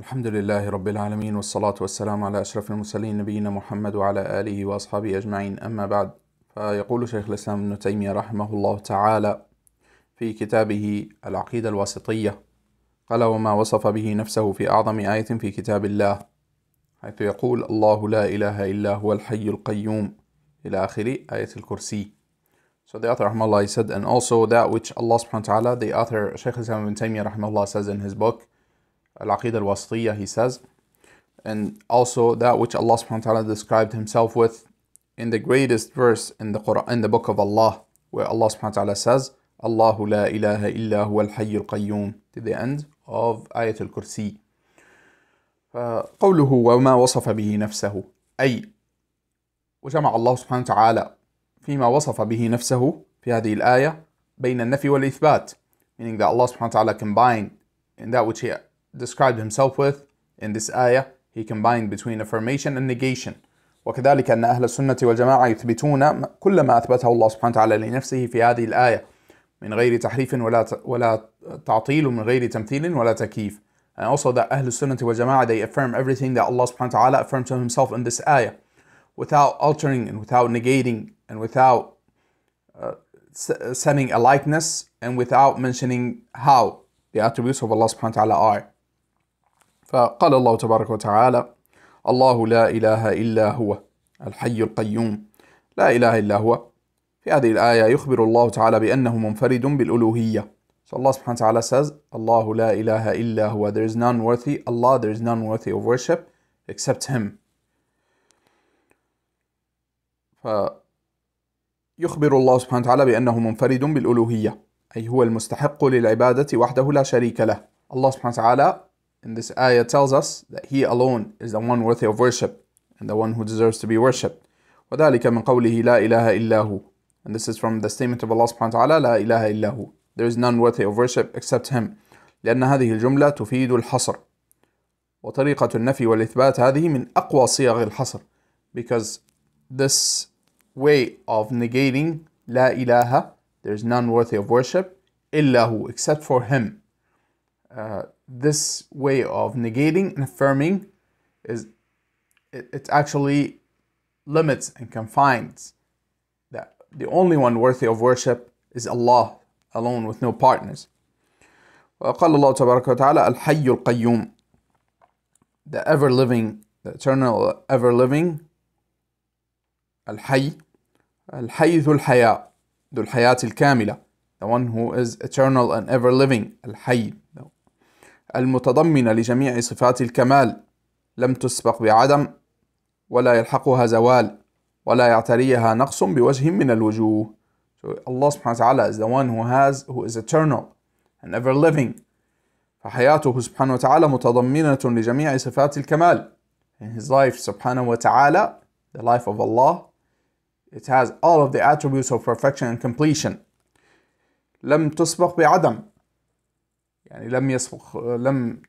الحمد لله رب العالمين والصلاة والسلام على أشرف المرسلين نبينا محمد وعلى آله وأصحابه أجمعين أما بعد فيقول شيخ الإسلام ابن تيمية رحمه الله تعالى في كتابه العقيدة الواسطية قال وما وصف به نفسه في أعظم آية في كتاب الله حيث يقول الله لا إله إلا هو الحي القيوم إلى آخر آية الكرسي So the author رحمه الله said and also that which Allah subhanahu wa ta'ala the author Shaykh Islam ibn Taymiyyah رحمه الله says in his book Al-Aqidah al-Wasitiyah, he says, and also that which Allah subhanahu wa ta'ala described himself with in the greatest verse in the Quran, in the book of Allah, where Allah subhanahu wa ta'ala says, Allahu la ilaha illa huwa al-hayyul qayyum, to the end of Ayat al-Kursi. قوله وما وصف به نفسه أي وجمع الله سبحانه وتعالى فيما وصف به نفسه في هذه الآية بين النفي والإثبات meaning that Allah subhanahu wa ta'ala combined in that which he described himself with in this ayah. He combined between affirmation and negation. وكذلك أن أهل السنة والجماعة يثبتون كل ما أثبته الله سبحانه وتعالى لنفسه في هذه الآية من غير تحريف ولا ولا تعطيل من غير تمثيل ولا تكييف. And also that أهل السنة والجماعة they affirm everything that Allah سبحانه wa affirmed to himself in this ayah without altering and without negating and without uh, setting a likeness and without mentioning how the attributes of Allah سبحانه wa are. فقال الله تبارك وتعالى الله لا إله إلا هو الحي القيوم لا إله إلا هو في هذه الآية يخبر الله تعالى بأنه منفرد بالألوهية So Allah subhanahu wa ta'ala says, Allahu la ilaha illa huwa. There is none worthy. Allah, there is none worthy of worship except Him. فيخبر الله سبحانه وتعالى بأنه منفرد بالألوهية أي هو المستحق للعبادة وحده لا شريك له الله سبحانه وتعالى in this ayah tells us that He alone is the one worthy of worship and the one who deserves to be worshipped. وَذَلِكَ مِنْ قَوْلِهِ لَا إِلَهَ إِلَّا هُوَ And this is from the statement of Allah subhanahu wa ta'ala, لَا إِلَهَ إِلَّا هُوَ There is none worthy of worship except Him. لأن هذه الجملة تفيد الحصر. وطريقة النفي والإثبات هذه من أقوى صيغ الحصر. Because this way of negating لا إله there is none worthy of worship إلا هو except for him uh, this way of negating and affirming is it, it actually limits and confines that the only one worthy of worship is Allah alone with no partners. وقال الله تبارك وتعالى الحي القيوم the ever living the eternal ever living الحي الحي ذو الحياة ذو الحياة الكاملة the one who is eternal and ever living الحي المتضمنة لجميع صفات الكمال لم تسبق بعدم ولا يلحقها زوال ولا يعتريها نقص بوجه من الوجوه so Allah سبحانه وتعالى is the one who has who is eternal and ever living فحياته سبحانه وتعالى متضمنة لجميع صفات الكمال in his life سبحانه وتعالى the life of Allah it has all of the attributes of perfection and completion لم تسبق بعدم يعني لم يسبق لم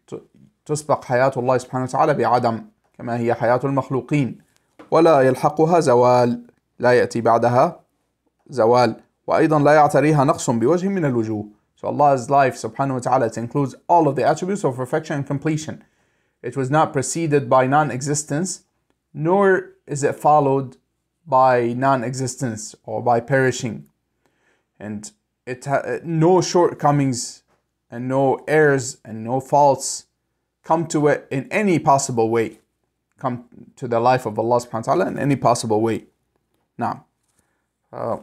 تسبق حياة الله سبحانه وتعالى بعدم كما هي حياة المخلوقين ولا يلحقها زوال لا يأتي بعدها زوال وأيضا لا يعتريها نقص بوجه من الوجوه So Allah's life subhanahu wa ta'ala it includes all of the attributes of perfection and completion It was not preceded by non-existence nor is it followed by non-existence or by perishing and it no shortcomings and no errors and no faults. Come to it in any possible way. Come to the life of Allah subhanahu wa ta'ala in any possible way. Now, uh,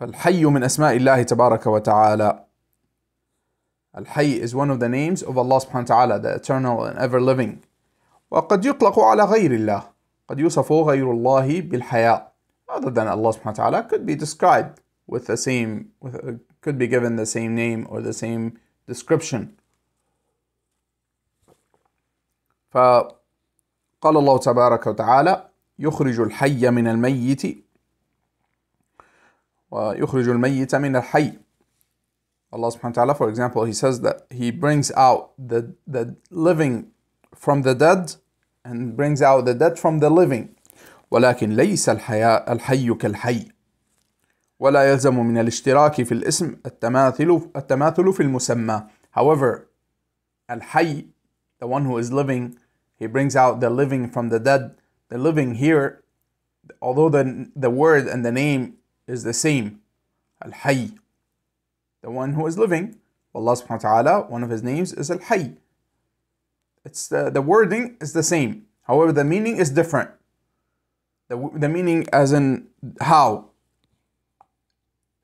فالحي من أسماء الله تبارك وتعالى الحي is one of the names of Allah subhanahu wa ta'ala, the eternal and ever living. وقد يطلق على غير الله قد يوصف غير الله بالحياة other than Allah subhanahu wa ta'ala could be described with the same with could be given the same name or the same description فقال الله تبارك وتعالى يخرج الحي من الميت ويخرج الميت من الحي الله سبحانه وتعالى for example, he says that he brings out the, the living from the dead and brings out the dead from the living. ولكن ليس الحي كالحي ولا يلزم من الاشتراك في الاسم التماثل التماثل في المسمى. However, الحي, the one who is living, he brings out the living from the dead. The living here, although the, the word and the name is the same, الحي, the one who is living, Allah subhanahu wa ta'ala, one of his names is al-hayy. It's the, the wording is the same. However, the meaning is different. The, the meaning as in how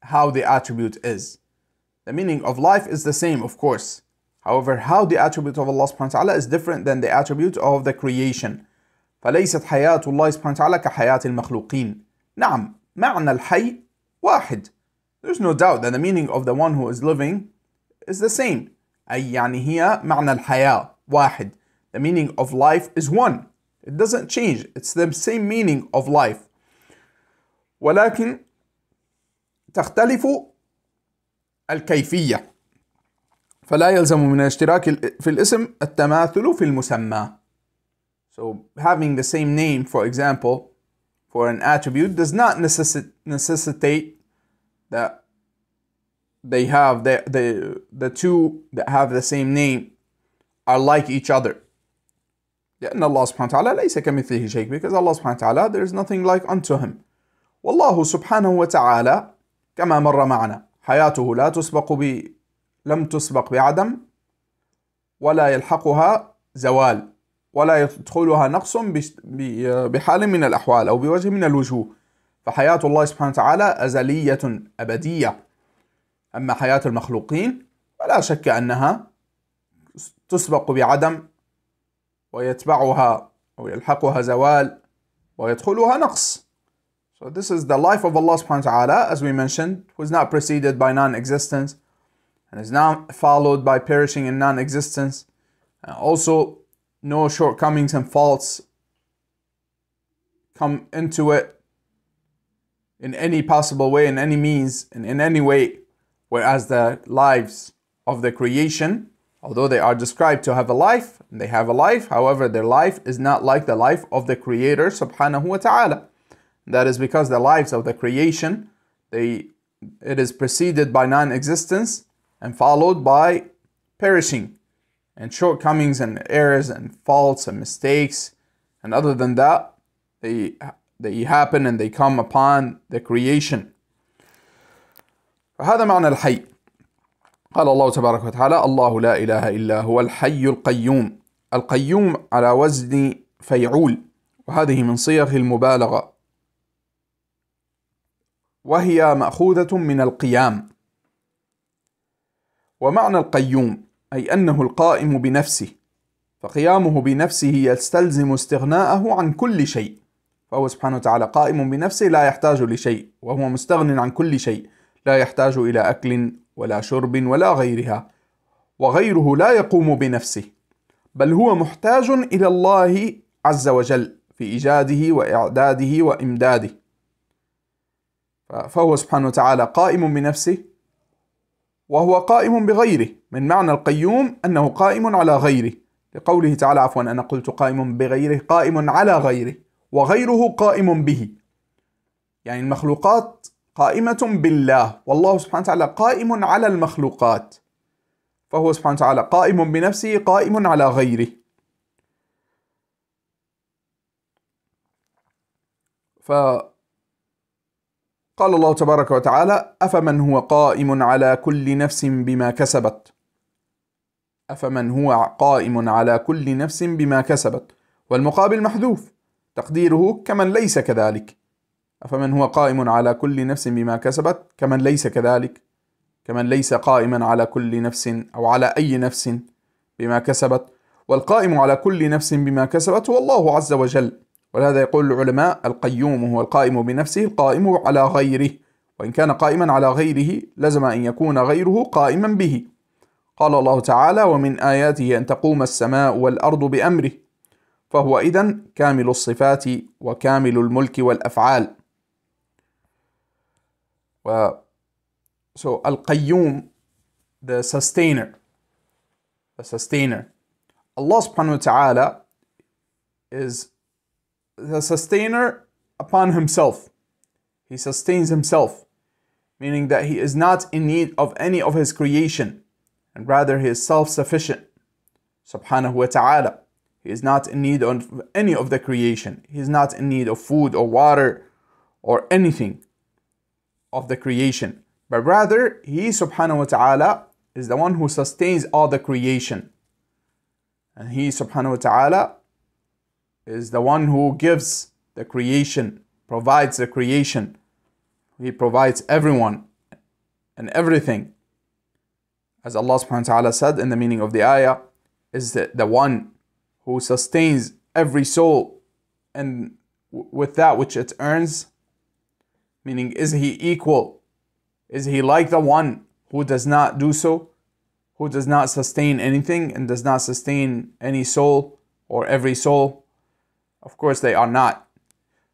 how the attribute is. The meaning of life is the same, of course. However, how the attribute of Allah subhanahu wa ta'ala is different than the attribute of the creation. فليست حياة الله سبحانه وتعالى كحياة المخلوقين. نعم، معنى الحي واحد. There's no doubt that the meaning of the one who is living is the same. أي يعني هي معنى الحياة واحد. The meaning of life is one. It doesn't change. It's the same meaning of life. ولكن تختلف الكيفية فلا يلزم من الاشتراك في الاسم التماثل في المسمى So having the same name for example for an attribute does not necessitate that they have the, the, the two that have the same name are like each other. لأن الله سبحانه وتعالى ليس كمثله شيء because Allah سبحانه وتعالى there is nothing like unto him. والله سبحانه وتعالى كما مر معنا حياته لا تسبق ب لم تسبق بعدم ولا يلحقها زوال ولا يدخلها نقص بحال من الأحوال أو بوجه من الوجوه فحياة الله سبحانه وتعالى أزلية أبدية أما حياة المخلوقين فلا شك أنها تسبق بعدم ويتبعها أو يلحقها زوال ويدخلها نقص So this is the life of Allah subhanahu wa ta'ala, as we mentioned, was not preceded by non-existence and is now followed by perishing in non-existence. Uh, also, no shortcomings and faults come into it in any possible way, in any means, and in any way. Whereas the lives of the creation, although they are described to have a life, they have a life, however, their life is not like the life of the Creator subhanahu wa ta'ala. That is because the lives of the creation, they, it is preceded by non-existence and followed by perishing and shortcomings and errors and faults and mistakes. And other than that, they, they happen and they come upon the creation. هذا معنى الحي قال الله تبارك وتعالى الله لا إله إلا هو الحي القيوم القيوم على وزن فيعول وهذه من صيغ المبالغة وهي مأخوذة من القيام ومعنى القيوم أي أنه القائم بنفسه فقيامه بنفسه يستلزم استغناءه عن كل شيء فهو سبحانه وتعالى قائم بنفسه لا يحتاج لشيء وهو مستغن عن كل شيء لا يحتاج إلى أكل ولا شرب ولا غيرها وغيره لا يقوم بنفسه بل هو محتاج إلى الله عز وجل في إيجاده وإعداده وإمداده فهو سبحانه وتعالى قائم بنفسه وهو قائم بغيره من معنى القيوم أنه قائم على غيره لقوله تعالى عفوا أنا قلت قائم بغيره قائم على غيره وغيره قائم به يعني المخلوقات قائمة بالله والله سبحانه وتعالى قائم على المخلوقات فهو سبحانه وتعالى قائم بنفسه قائم على غيره ف قال الله تبارك وتعالى أفمن هو قائم على كل نفس بما كسبت أفمن هو قائم على كل نفس بما كسبت والمقابل محذوف تقديره كمن ليس كذلك أفمن هو قائم على كل نفس بما كسبت كمن ليس كذلك كمن ليس قائما على كل نفس أو على أي نفس بما كسبت والقائم على كل نفس بما كسبت هو الله عز وجل ولهذا يقول العلماء القيوم هو القائم بنفسه القائم على غيره وإن كان قائما على غيره لزم أن يكون غيره قائما به قال الله تعالى ومن آياته أن تقوم السماء والأرض بأمره فهو إذن كامل الصفات وكامل الملك والأفعال و so القيوم the sustainer the sustainer Allah subhanahu wa ta'ala is the sustainer upon himself. He sustains himself, meaning that he is not in need of any of his creation, and rather he is self sufficient. Subhanahu wa ta'ala. He is not in need of any of the creation. He is not in need of food or water or anything of the creation. But rather, He subhanahu wa ta'ala is the one who sustains all the creation. And He subhanahu wa ta'ala is the one who gives the creation, provides the creation. He provides everyone and everything. As Allah subhanahu wa ta'ala said in the meaning of the ayah, is the, the one who sustains every soul and with that which it earns. Meaning, is he equal? Is he like the one who does not do so? Who does not sustain anything and does not sustain any soul or every soul? Of course, they are not.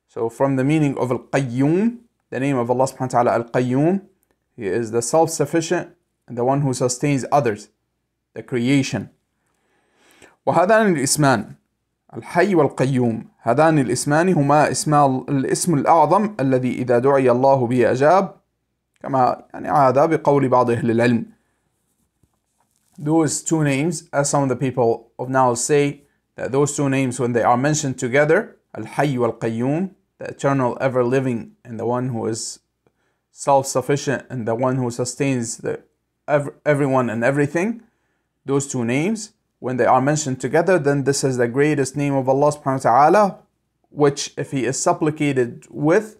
So, from the meaning of Al Qayyum, the name of Allah subhanahu wa ta'ala, Al Qayyum, He is the self sufficient and the one who sustains others, the creation. وهذان الاسمان الحي والقيوم هذان الاسمان هما اسم الاسم الأعظم الذي إذا دعي الله به أجاب كما يعني هذا بقول بعض أهل العلم Those two names, as some of the people of now say, those two names, when they are mentioned together, Al-Hayy wal-Qayyum, the eternal, ever-living, and the one who is self-sufficient and the one who sustains the, ev everyone and everything, those two names, when they are mentioned together, then this is the greatest name of Allah subhanahu wa ta'ala, which if he is supplicated with,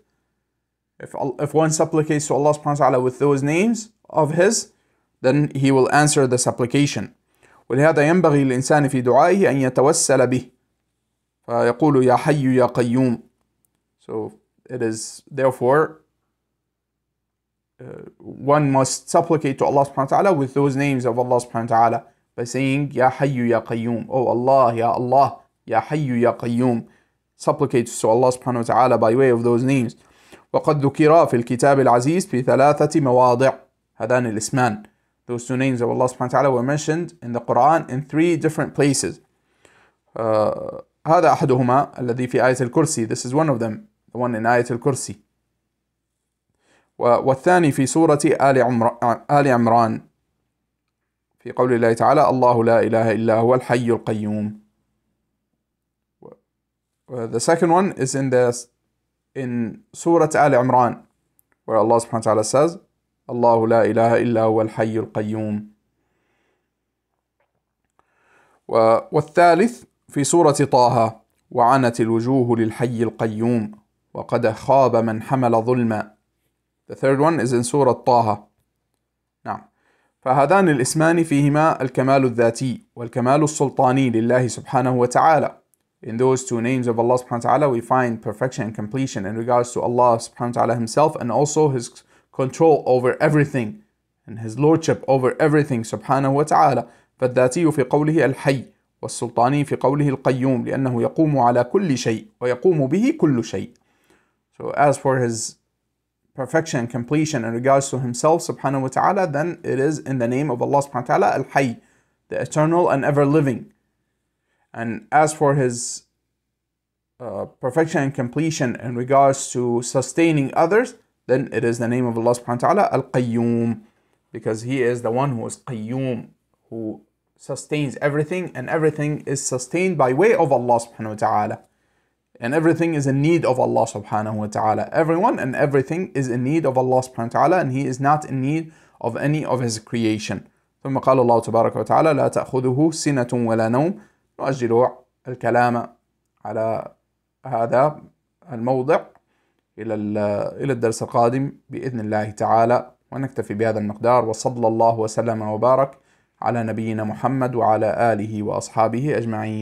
if, if one supplicates to Allah subhanahu wa ta'ala with those names of his, then he will answer the supplication. ولهذا ينبغي للإنسان في دعائه أن يتوسل به فيقول يا حي يا قيوم so it is therefore uh, one must supplicate to Allah subhanahu wa ta'ala with those names of Allah subhanahu wa ta'ala by saying ya hayyu ya qayyum oh Allah ya Allah ya hayyu ya qayyum supplicate to Allah subhanahu wa ta'ala by way of those names وقد ذكرا في الكتاب العزيز في ثلاثة مواضع هذان الاسمان Those two names of Allah subhanahu wa ta'ala were mentioned in the Quran in three different places. هذا أحدهما الذي في آية الكرسي. This is one of them. The one in آية الكرسي. والثاني في سورة آل, عمر... آل عمران في قول الله تعالى الله لا إله إلا هو الحي القيوم The second one is in the in سورة آل عمران where Allah subhanahu wa ta'ala says الله لا إله إلا هو الحي القيوم والثالث في سورة طه وعنت الوجوه للحي القيوم وقد خاب من حمل ظلما The third one is in سورة طه نعم فهذان الاسمان فيهما الكمال الذاتي والكمال السلطاني لله سبحانه وتعالى In those two names of Allah subhanahu wa ta'ala we find perfection and completion in regards to Allah subhanahu wa ta'ala himself and also his control over everything and his lordship over everything سبحانه وتعالى فالذاتي في قوله الحي والسلطاني في قوله القيوم لأنه يقوم على كل شيء ويقوم به كل شيء So as for his perfection and completion in regards to himself subhanahu wa ta'ala then it is in the name of Allah subhanahu wa ta'ala al-hayy the eternal and ever living and as for his uh, perfection and completion in regards to sustaining others then it is the name of Allah subhanahu wa ta'ala, Al-Qayyum, because He is the one who is Qayyum, who sustains everything, and everything is sustained by way of Allah subhanahu wa ta'ala. And everything is in need of Allah subhanahu wa ta'ala. Everyone and everything is in need of Allah subhanahu wa ta'ala, and He is not in need of any of His creation. ثم قال الله تبارك وتعالى لا تأخذه سنة ولا نوم نؤجل الكلام على هذا الموضع إلى إلى الدرس القادم بإذن الله تعالى ونكتفي بهذا المقدار وصلى الله وسلم وبارك على نبينا محمد وعلى آله وأصحابه أجمعين